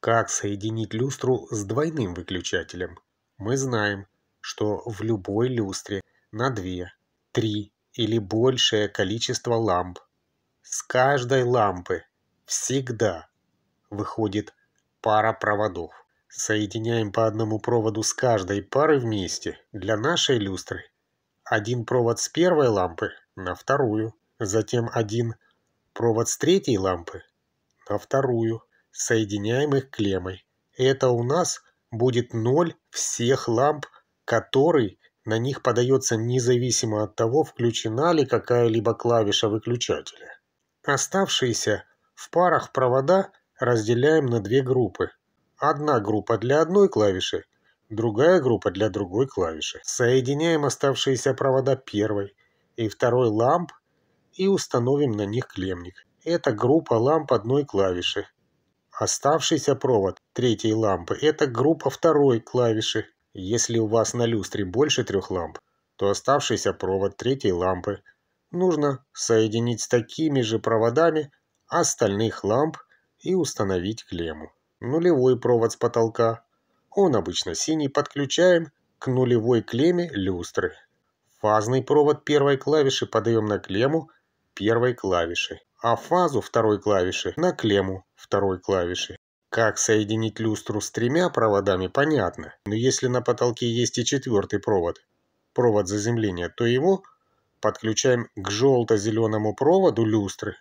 Как соединить люстру с двойным выключателем? Мы знаем, что в любой люстре на 2, 3 или большее количество ламп. С каждой лампы всегда выходит пара проводов. Соединяем по одному проводу с каждой пары вместе для нашей люстры. Один провод с первой лампы на вторую, затем один провод с третьей лампы на вторую, соединяем их клеммой. Это у нас будет ноль всех ламп, который на них подается независимо от того, включена ли какая-либо клавиша выключателя. Оставшиеся в парах провода разделяем на две группы. Одна группа для одной клавиши, другая группа для другой клавиши. Соединяем оставшиеся провода первой и второй ламп и установим на них клемник. Это группа ламп одной клавиши. Оставшийся провод третьей лампы – это группа второй клавиши. Если у вас на люстре больше трех ламп, то оставшийся провод третьей лампы нужно соединить с такими же проводами остальных ламп и установить клемму. Нулевой провод с потолка. Он обычно синий. Подключаем к нулевой клемме люстры. Фазный провод первой клавиши подаем на клемму первой клавиши, а фазу второй клавиши на клемму второй клавиши. Как соединить люстру с тремя проводами, понятно. Но если на потолке есть и четвертый провод, провод заземления, то его подключаем к желто-зеленому проводу люстры.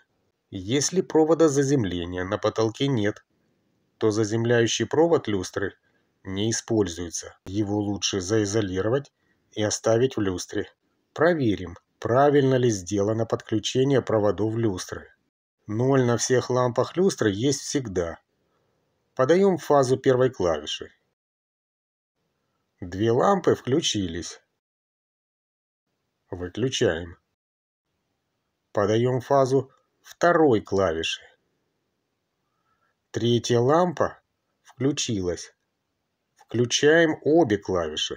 Если провода заземления на потолке нет, то заземляющий провод люстры не используется. Его лучше заизолировать и оставить в люстре. Проверим, правильно ли сделано подключение проводов люстры. Ноль на всех лампах люстры есть всегда. Подаем фазу первой клавиши. Две лампы включились. Выключаем. Подаем фазу второй клавиши. Третья лампа включилась. Включаем обе клавиши.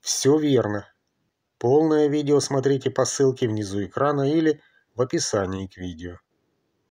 Все верно. Полное видео смотрите по ссылке внизу экрана или в описании к видео.